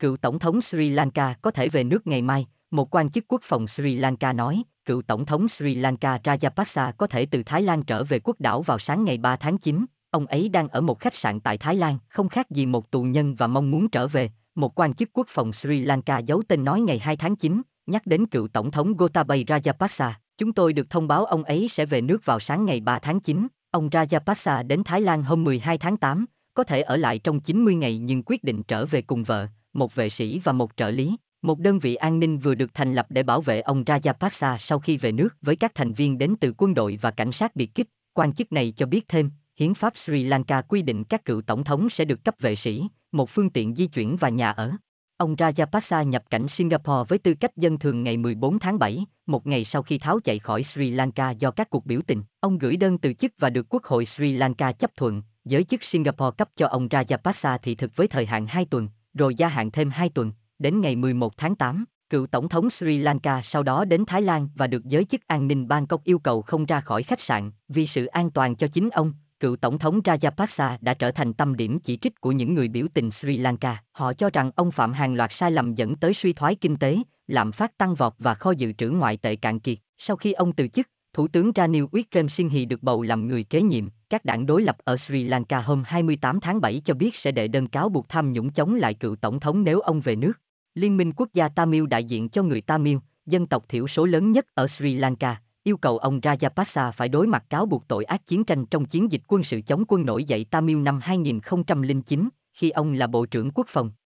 Cựu Tổng thống Sri Lanka có thể về nước ngày mai, một quan chức quốc phòng Sri Lanka nói, cựu Tổng thống Sri Lanka Rajapaksa có thể từ Thái Lan trở về quốc đảo vào sáng ngày 3 tháng 9. Ông ấy đang ở một khách sạn tại Thái Lan, không khác gì một tù nhân và mong muốn trở về, một quan chức quốc phòng Sri Lanka giấu tên nói ngày 2 tháng 9, nhắc đến cựu Tổng thống Gotabay Rajapaksa. Chúng tôi được thông báo ông ấy sẽ về nước vào sáng ngày 3 tháng 9. Ông Rajapaksa đến Thái Lan hôm 12 tháng 8, có thể ở lại trong 90 ngày nhưng quyết định trở về cùng vợ, một vệ sĩ và một trợ lý. Một đơn vị an ninh vừa được thành lập để bảo vệ ông Rajapaksa sau khi về nước với các thành viên đến từ quân đội và cảnh sát biệt kích. Quan chức này cho biết thêm, hiến pháp Sri Lanka quy định các cựu tổng thống sẽ được cấp vệ sĩ, một phương tiện di chuyển và nhà ở. Ông Rajapaksa nhập cảnh Singapore với tư cách dân thường ngày 14 tháng 7, một ngày sau khi tháo chạy khỏi Sri Lanka do các cuộc biểu tình. Ông gửi đơn từ chức và được Quốc hội Sri Lanka chấp thuận, giới chức Singapore cấp cho ông Rajapaksa thị thực với thời hạn 2 tuần, rồi gia hạn thêm 2 tuần, đến ngày 11 tháng 8, cựu tổng thống Sri Lanka sau đó đến Thái Lan và được giới chức an ninh Bangkok yêu cầu không ra khỏi khách sạn vì sự an toàn cho chính ông. Cựu tổng thống Rajapaksa đã trở thành tâm điểm chỉ trích của những người biểu tình Sri Lanka. Họ cho rằng ông phạm hàng loạt sai lầm dẫn tới suy thoái kinh tế, lạm phát tăng vọt và kho dự trữ ngoại tệ cạn kiệt. Sau khi ông từ chức, Thủ tướng Ranil Wickremesinghe được bầu làm người kế nhiệm. Các đảng đối lập ở Sri Lanka hôm 28 tháng 7 cho biết sẽ đệ đơn cáo buộc tham nhũng chống lại cựu tổng thống nếu ông về nước. Liên minh quốc gia Tamil đại diện cho người Tamil, dân tộc thiểu số lớn nhất ở Sri Lanka, yêu cầu ông Rajapaksa phải đối mặt cáo buộc tội ác chiến tranh trong chiến dịch quân sự chống quân nổi dậy Tamil năm 2009, khi ông là Bộ trưởng Quốc phòng.